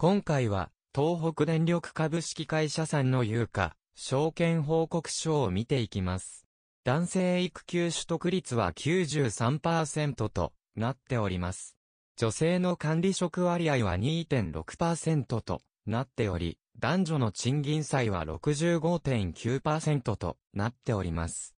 今回は、東北電力株式会社さんの有価、証券報告書を見ていきます。男性育休取得率は93%となっております。女性の管理職割合は2.6%となっており、男女の賃金差は65.9%となっております。